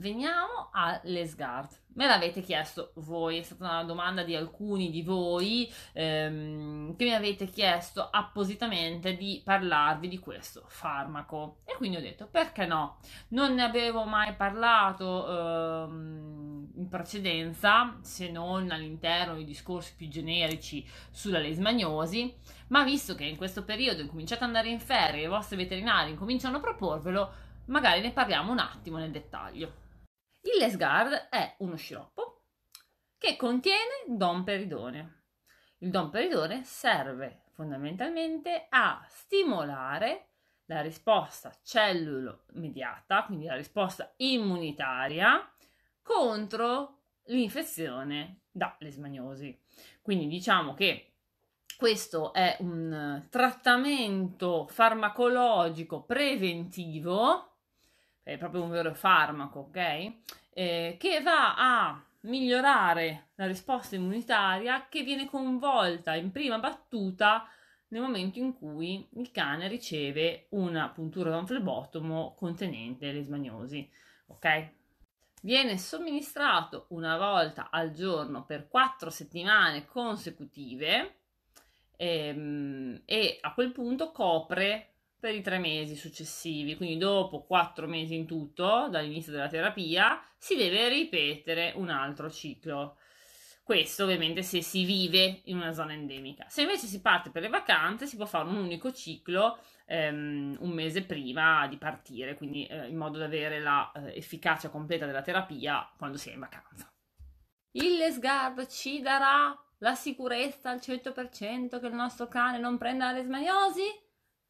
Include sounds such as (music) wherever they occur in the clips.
veniamo all'Esgard. Me l'avete chiesto voi, è stata una domanda di alcuni di voi ehm, che mi avete chiesto appositamente di parlarvi di questo farmaco. E quindi ho detto perché no? Non ne avevo mai parlato ehm, in precedenza, se non all'interno di discorsi più generici sulla lesmagnosi, ma visto che in questo periodo cominciate ad andare in ferie e i vostri veterinari incominciano a proporvelo, magari ne parliamo un attimo nel dettaglio. Il Lesgard è uno sciroppo che contiene Don Peridone. Il Don Peridone serve fondamentalmente a stimolare la risposta cellulo-mediata, quindi la risposta immunitaria, contro l'infezione da lesmaniosi. Quindi diciamo che questo è un trattamento farmacologico preventivo è proprio un vero farmaco, ok? Eh, che va a migliorare la risposta immunitaria che viene coinvolta in prima battuta nel momento in cui il cane riceve una puntura da un flebotomo contenente leishmaniosi, ok? Viene somministrato una volta al giorno per quattro settimane consecutive e, ehm, e a quel punto copre per i tre mesi successivi, quindi dopo quattro mesi in tutto dall'inizio della terapia si deve ripetere un altro ciclo. Questo ovviamente se si vive in una zona endemica. Se invece si parte per le vacanze si può fare un unico ciclo ehm, un mese prima di partire, quindi eh, in modo da avere l'efficacia eh, completa della terapia quando si è in vacanza. Il SGARD ci darà la sicurezza al 100% che il nostro cane non prenda le lesmaniosi?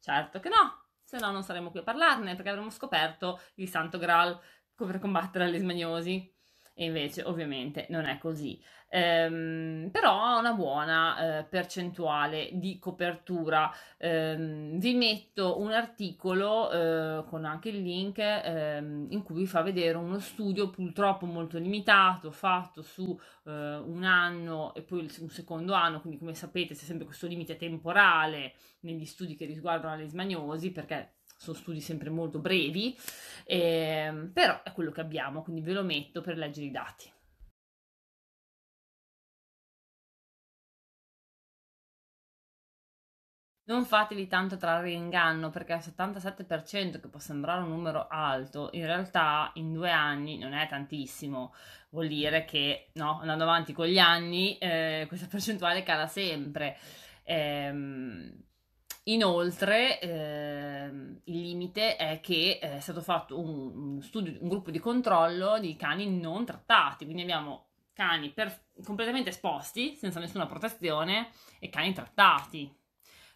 Certo che no, se no non saremmo qui a parlarne perché avremmo scoperto il santo graal per combattere gli smaniosi. E invece ovviamente non è così. Ehm, però ha una buona eh, percentuale di copertura. Ehm, vi metto un articolo eh, con anche il link ehm, in cui vi fa vedere uno studio purtroppo molto limitato fatto su eh, un anno e poi un secondo anno, quindi come sapete c'è sempre questo limite temporale negli studi che riguardano le smaniosi perché sono studi sempre molto brevi, eh, però è quello che abbiamo, quindi ve lo metto per leggere i dati. Non fatevi tanto trarre inganno perché il 77% che può sembrare un numero alto, in realtà in due anni non è tantissimo. Vuol dire che no, andando avanti con gli anni eh, questa (laughs) percentuale cala sempre. Ehm, inoltre, eh, Ehm, il limite è che eh, è stato fatto un, studio, un gruppo di controllo di cani non trattati, quindi abbiamo cani per, completamente esposti, senza nessuna protezione, e cani trattati.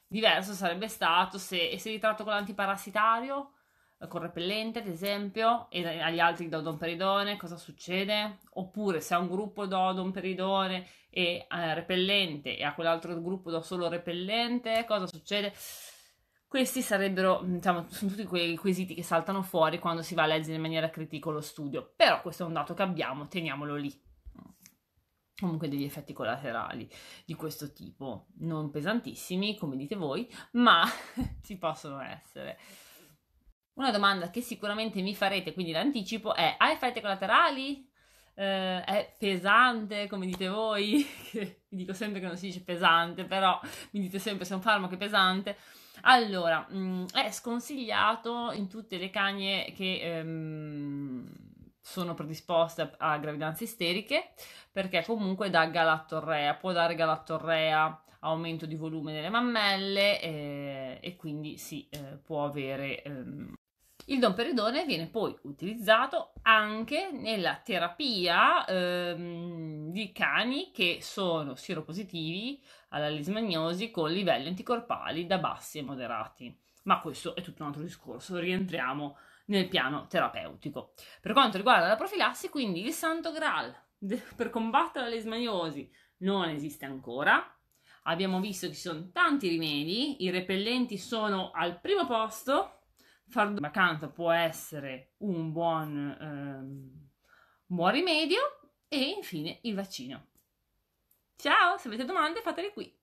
Diverso sarebbe stato se, si li con l'antiparassitario, eh, con repellente ad esempio, e agli altri dodon peridone, cosa succede? Oppure se ha un gruppo dodon peridone e eh, repellente e a quell'altro gruppo do solo repellente, cosa succede? Questi sarebbero, mm, diciamo, sono tutti quei quesiti che saltano fuori quando si va a leggere in maniera critica lo studio, però questo è un dato che abbiamo, teniamolo lì. Comunque degli effetti collaterali di questo tipo, non pesantissimi, come dite voi, ma (laughs) ci possono essere. Una domanda che sicuramente mi farete, quindi l'anticipo, è: ha effetti collaterali? eh, è pesante, come dite voi, (laughs) vi dico sempre che non si dice pesante, però mi dite sempre se è un farmaco è pesante. Allora, mh, mm, è sconsigliato in tutte le cagne che... Ehm, sono predisposte a gravidanze isteriche perché comunque dà galattorrea, può dare galattorrea, aumento di volume delle mammelle eh, e, quindi si sì, eh, può avere ehm, il domperidone viene poi utilizzato anche nella terapia ehm, di cani che sono sieropositivi alla lismagnosi con livelli anticorpali da bassi e moderati. Ma questo è tutto un altro discorso, rientriamo nel piano terapeutico. Per quanto riguarda la profilassi, quindi il santo graal per combattere la lismagnosi non esiste ancora, abbiamo visto che ci sono tanti rimedi, i repellenti sono al primo posto far vacanza può essere un buon, ehm, buon rimedio e infine il vaccino. Ciao, se avete domande fatele qui.